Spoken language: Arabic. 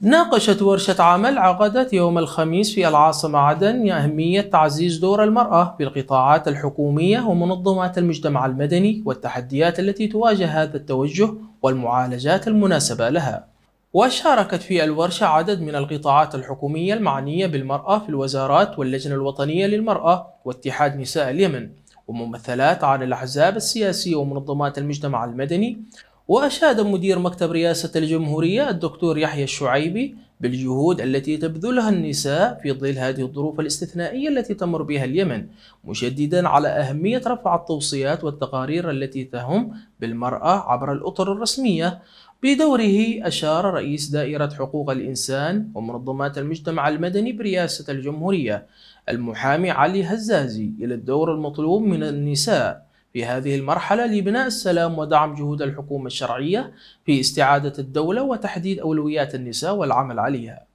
ناقشت ورشة عمل عقدت يوم الخميس في العاصمة عدن أهمية تعزيز دور المرأة بالقطاعات الحكومية ومنظمات المجتمع المدني والتحديات التي تواجه هذا التوجه والمعالجات المناسبة لها. وشاركت في الورشة عدد من القطاعات الحكومية المعنية بالمرأة في الوزارات واللجنة الوطنية للمرأة واتحاد نساء اليمن وممثلات عن الأحزاب السياسية ومنظمات المجتمع المدني وأشاد مدير مكتب رئاسة الجمهورية الدكتور يحيى الشعيبي بالجهود التي تبذلها النساء في ظل هذه الظروف الاستثنائية التي تمر بها اليمن مشددا على أهمية رفع التوصيات والتقارير التي تهم بالمرأة عبر الأطر الرسمية بدوره أشار رئيس دائرة حقوق الإنسان ومنظمات المجتمع المدني برئاسة الجمهورية المحامي علي هزازي إلى الدور المطلوب من النساء في هذه المرحلة لبناء السلام ودعم جهود الحكومة الشرعية في استعادة الدولة وتحديد أولويات النساء والعمل عليها